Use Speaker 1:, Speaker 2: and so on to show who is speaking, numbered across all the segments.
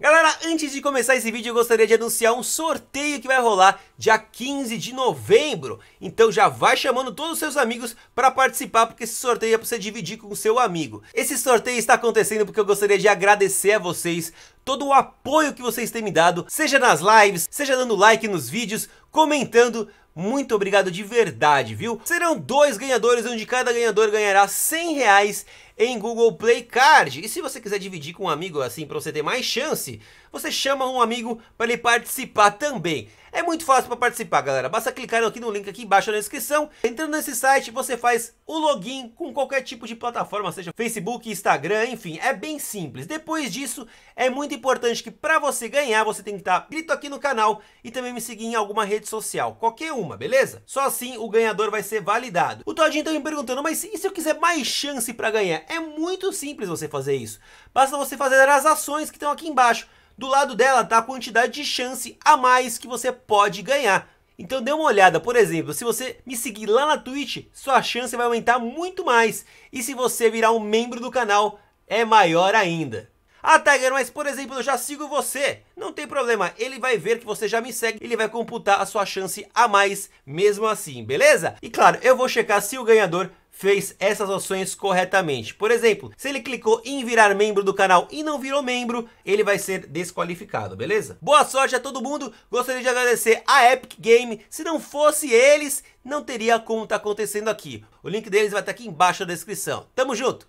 Speaker 1: Galera, antes de começar esse vídeo, eu gostaria de anunciar um sorteio que vai rolar dia 15 de novembro. Então já vai chamando todos os seus amigos para participar, porque esse sorteio é para você dividir com o seu amigo. Esse sorteio está acontecendo porque eu gostaria de agradecer a vocês todo o apoio que vocês têm me dado, seja nas lives, seja dando like nos vídeos, comentando, muito obrigado de verdade, viu? Serão dois ganhadores, onde cada ganhador ganhará 100 reais em Google Play Card. E se você quiser dividir com um amigo assim para você ter mais chance, você chama um amigo para ele participar também. É muito fácil para participar, galera. Basta clicar aqui no link aqui embaixo na descrição. Entrando nesse site, você faz o login com qualquer tipo de plataforma, seja Facebook, Instagram, enfim, é bem simples. Depois disso, é muito importante que para você ganhar, você tem que estar tá inscrito aqui no canal e também me seguir em alguma rede social, qualquer uma, beleza? Só assim o ganhador vai ser validado. O Todinho tá me perguntando, mas e se eu quiser mais chance para ganhar? É muito simples você fazer isso. Basta você fazer as ações que estão aqui embaixo. Do lado dela está a quantidade de chance a mais que você pode ganhar. Então dê uma olhada, por exemplo, se você me seguir lá na Twitch, sua chance vai aumentar muito mais. E se você virar um membro do canal, é maior ainda. Ah, Tiger, mas por exemplo, eu já sigo você. Não tem problema, ele vai ver que você já me segue, ele vai computar a sua chance a mais mesmo assim, beleza? E claro, eu vou checar se o ganhador fez essas ações corretamente. Por exemplo, se ele clicou em virar membro do canal e não virou membro, ele vai ser desqualificado, beleza? Boa sorte a todo mundo, gostaria de agradecer a Epic Game, se não fosse eles, não teria como tá acontecendo aqui. O link deles vai estar tá aqui embaixo na descrição. Tamo junto!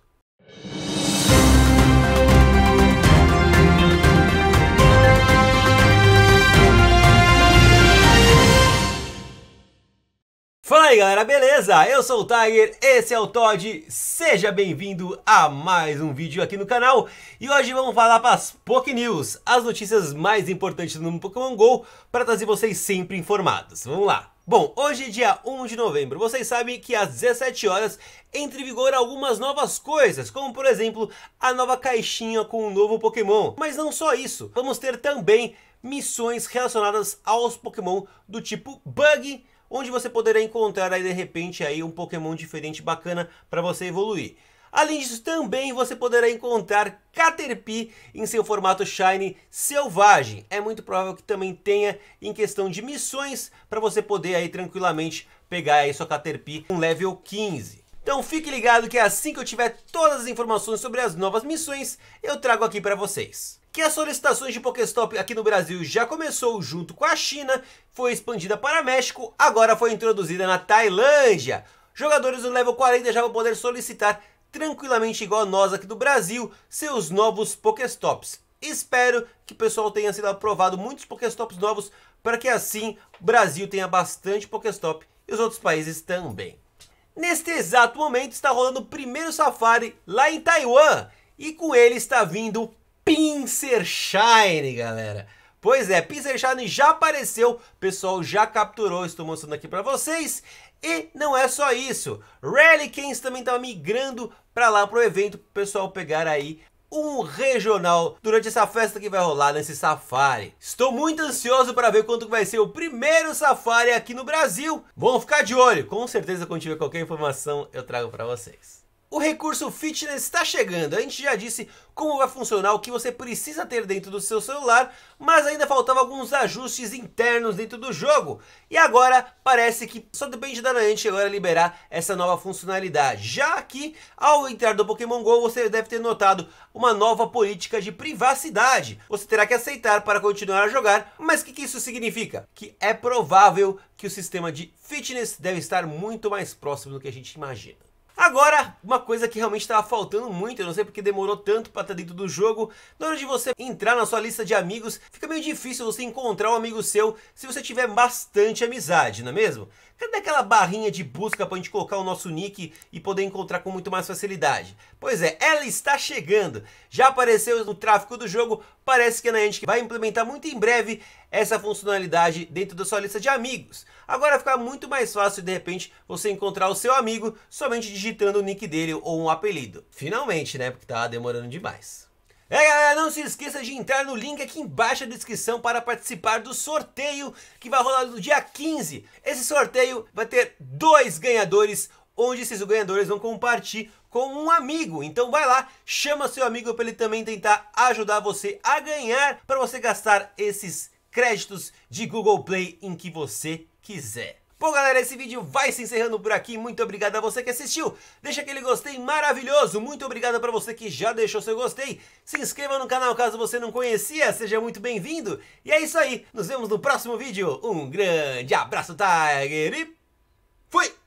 Speaker 1: Fala aí galera, beleza? Eu sou o Tiger, esse é o Todd, seja bem-vindo a mais um vídeo aqui no canal e hoje vamos falar para as Poké News, as notícias mais importantes do Pokémon GO para trazer vocês sempre informados, vamos lá! Bom, hoje dia 1 de novembro, vocês sabem que às 17 horas entra em vigor algumas novas coisas, como por exemplo, a nova caixinha com o novo Pokémon. Mas não só isso, vamos ter também missões relacionadas aos Pokémon do tipo Bug, onde você poderá encontrar aí de repente aí um Pokémon diferente bacana para você evoluir. Além disso, também você poderá encontrar Caterpie em seu formato Shine selvagem. É muito provável que também tenha em questão de missões para você poder aí tranquilamente pegar aí sua Caterpie com level 15. Então fique ligado que assim que eu tiver todas as informações sobre as novas missões, eu trago aqui para vocês que as solicitações de Pokéstop aqui no Brasil já começou junto com a China, foi expandida para México, agora foi introduzida na Tailândia. Jogadores do level 40 já vão poder solicitar tranquilamente igual nós aqui do Brasil, seus novos Pokéstops. Espero que o pessoal tenha sido aprovado muitos Pokéstops novos para que assim o Brasil tenha bastante Pokéstop e os outros países também. Neste exato momento está rolando o primeiro safari lá em Taiwan e com ele está vindo Pincer Shine, galera. Pois é, Pincer Shine já apareceu, o pessoal já capturou, estou mostrando aqui para vocês. E não é só isso, Relicans também está migrando para lá para o evento, para o pessoal pegar aí um regional durante essa festa que vai rolar nesse safari. Estou muito ansioso para ver quanto vai ser o primeiro safari aqui no Brasil. Vão ficar de olho, com certeza quando tiver qualquer informação eu trago para vocês. O recurso fitness está chegando. A gente já disse como vai funcionar, o que você precisa ter dentro do seu celular, mas ainda faltavam alguns ajustes internos dentro do jogo. E agora parece que só depende da Niantic agora liberar essa nova funcionalidade. Já que ao entrar do Pokémon GO, você deve ter notado uma nova política de privacidade. Você terá que aceitar para continuar a jogar, mas o que, que isso significa? Que é provável que o sistema de fitness deve estar muito mais próximo do que a gente imagina. Agora, uma coisa que realmente estava faltando muito, eu não sei porque demorou tanto para estar tá dentro do jogo, na hora de você entrar na sua lista de amigos, fica meio difícil você encontrar um amigo seu se você tiver bastante amizade, não é mesmo? Cadê aquela barrinha de busca para a gente colocar o nosso nick e poder encontrar com muito mais facilidade? Pois é, ela está chegando. Já apareceu no tráfego do jogo, parece que é na Niantic vai implementar muito em breve essa funcionalidade dentro da sua lista de amigos. Agora fica muito mais fácil de repente você encontrar o seu amigo somente digitando o nick dele ou um apelido. Finalmente, né? Porque tá demorando demais. É, galera, não se esqueça de entrar no link aqui embaixo da descrição para participar do sorteio que vai rolar no dia 15. Esse sorteio vai ter dois ganhadores, onde esses ganhadores vão compartilhar com um amigo. Então vai lá, chama seu amigo para ele também tentar ajudar você a ganhar para você gastar esses créditos de Google Play em que você quiser. Bom, galera, esse vídeo vai se encerrando por aqui. Muito obrigado a você que assistiu. Deixa aquele gostei maravilhoso. Muito obrigado para você que já deixou seu gostei. Se inscreva no canal caso você não conhecia. Seja muito bem-vindo. E é isso aí. Nos vemos no próximo vídeo. Um grande abraço, Tiger. E fui!